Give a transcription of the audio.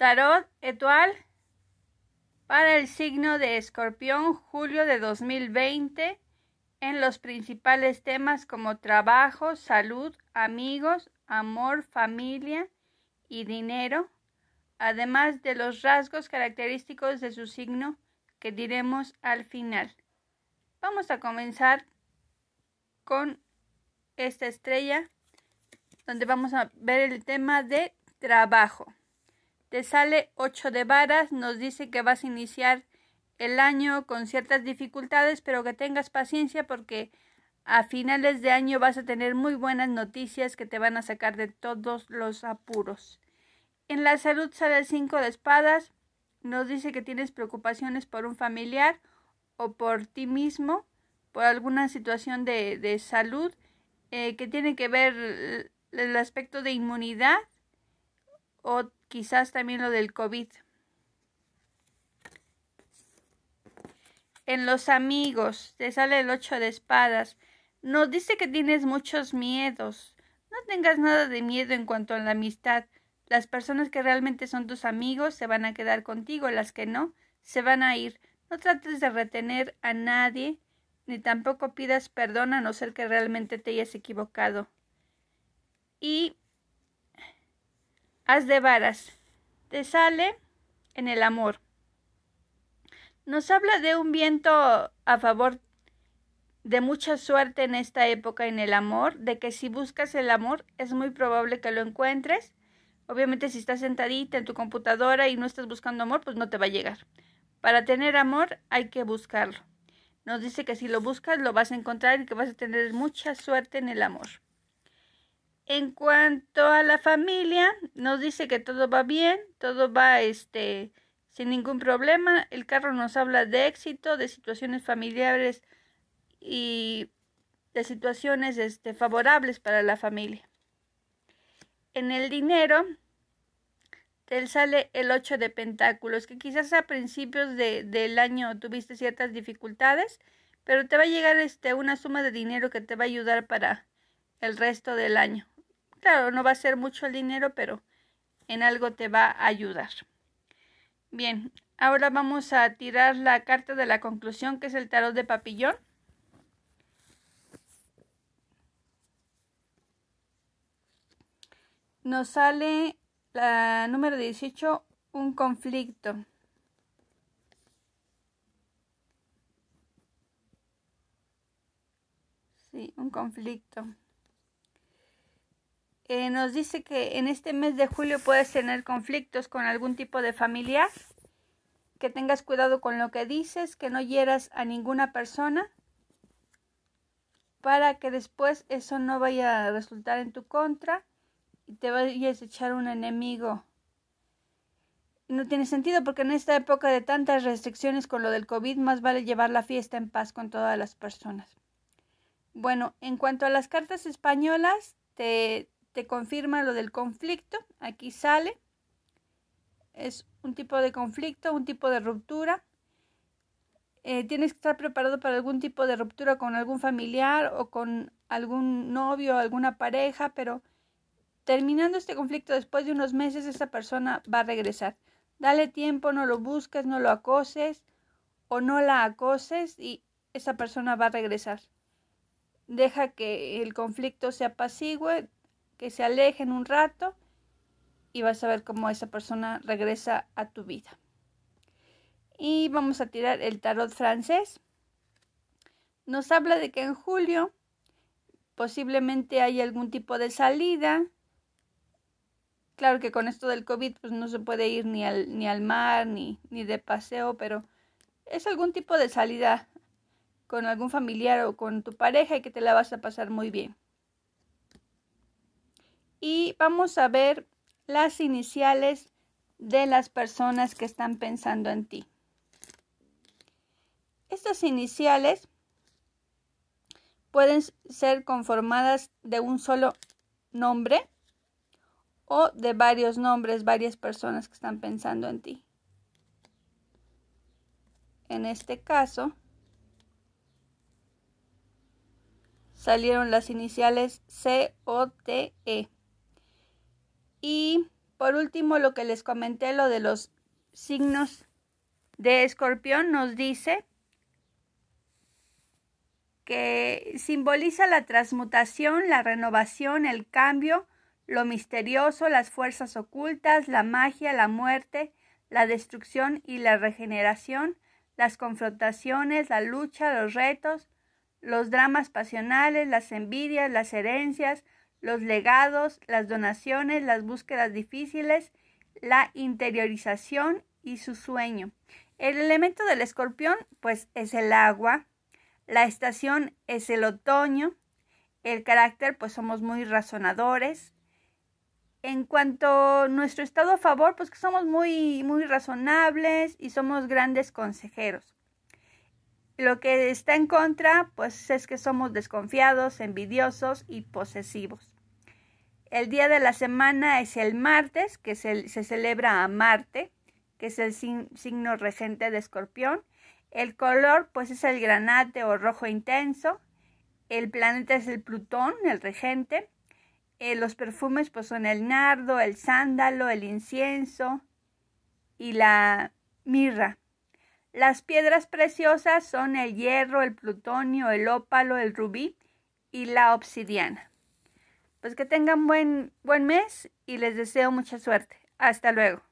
Tarot Etual para el signo de Escorpión julio de 2020 en los principales temas como trabajo, salud, amigos, amor, familia y dinero, además de los rasgos característicos de su signo que diremos al final. Vamos a comenzar con esta estrella donde vamos a ver el tema de trabajo te sale 8 de varas, nos dice que vas a iniciar el año con ciertas dificultades, pero que tengas paciencia porque a finales de año vas a tener muy buenas noticias que te van a sacar de todos los apuros. En la salud sale el 5 de espadas, nos dice que tienes preocupaciones por un familiar o por ti mismo, por alguna situación de, salud eh, que tiene que ver el aspecto de inmunidad o quizás también lo del COVID. En los amigos, te sale el ocho de espadas. Nos dice que tienes muchos miedos. No tengas nada de miedo en cuanto a la amistad. Las personas que realmente son tus amigos se van a quedar contigo, las que no, se van a ir. No trates de retener a nadie, ni tampoco pidas perdón a no ser que realmente te hayas equivocado. Y haz de varas. Te sale en el amor. Nos habla de un viento a favor de mucha suerte en esta época en el amor, de que si buscas el amor es muy probable que lo encuentres. Obviamente si estás sentadita en tu computadora y no estás buscando amor, pues no te va a llegar. Para tener amor hay que buscarlo. Nos dice que si lo buscas lo vas a encontrar y que vas a tener mucha suerte en el amor. En cuanto a la familia, nos dice que todo va bien, todo va este sin ningún problema. El carro nos habla de éxito, de situaciones familiares y de situaciones este, favorables para la familia. En el dinero, te sale el 8 de pentáculos, que quizás a principios del año tuviste ciertas dificultades, pero te va a llegar este, una suma de dinero que te va a ayudar para el resto del año. Claro, no va a ser mucho el dinero, pero en algo te va a ayudar. Bien, ahora vamos a tirar la carta de la conclusión, que es el tarot de papillón. Nos sale la número 18, un conflicto. Sí, un conflicto. Eh, nos dice que en este mes de julio puedes tener conflictos con algún tipo de familiar, que tengas cuidado con lo que dices, que no hieras a ninguna persona, para que después eso no vaya a resultar en tu contra y te vayas a echar un enemigo. No tiene sentido porque en esta época de tantas restricciones con lo del COVID más vale llevar la fiesta en paz con todas las personas. Bueno, en cuanto a las cartas españolas, te, te confirma lo del conflicto, aquí sale, es un tipo de conflicto, un tipo de ruptura. Eh, tienes que estar preparado para algún tipo de ruptura con algún familiar o con algún novio, o alguna pareja, pero terminando este conflicto después de unos meses esa persona va a regresar. Dale tiempo, no lo busques, no lo acoses o no la acoses y esa persona va a regresar. Deja que el conflicto se apacigüe, que se alejen un rato y vas a ver cómo esa persona regresa a tu vida. Y vamos a tirar el tarot francés. Nos habla de que en julio posiblemente hay algún tipo de salida. Claro que con esto del COVID pues, no se puede ir ni al, ni al mar ni, ni de paseo, pero es algún tipo de salida con algún familiar o con tu pareja y que te la vas a pasar muy bien y vamos a ver las iniciales de las personas que están pensando en ti. Estas iniciales pueden ser conformadas de un solo nombre o de varios nombres, varias personas que están pensando en ti. En este caso, salieron las iniciales C, O, T, E. Y por último, lo que les comenté, lo de los signos de escorpión, nos dice que simboliza la transmutación, la renovación, el cambio, lo misterioso, las fuerzas ocultas, la magia, la muerte, la destrucción y la regeneración, las confrontaciones, la lucha, los retos, los dramas pasionales, las envidias, las herencias, los legados, las donaciones, las búsquedas difíciles, la interiorización y su sueño. El elemento del escorpión, pues, es el agua, la estación es el otoño, el carácter, pues somos muy razonadores. En cuanto a nuestro estado a favor, pues que somos muy, muy razonables y somos grandes consejeros. Lo que está en contra, pues es que somos desconfiados, envidiosos y posesivos. El día de la semana es el martes, que se, celebra a Marte, que es el signo regente de Escorpión. El color, pues es el granate o rojo intenso. El planeta es el Plutón, el regente. Eh, los perfumes, pues son el nardo, el sándalo, el incienso y la mirra. Las piedras preciosas son el hierro, el plutonio, el ópalo, el rubí y la obsidiana. Pues que tengan buen, buen mes y les deseo mucha suerte. Hasta luego.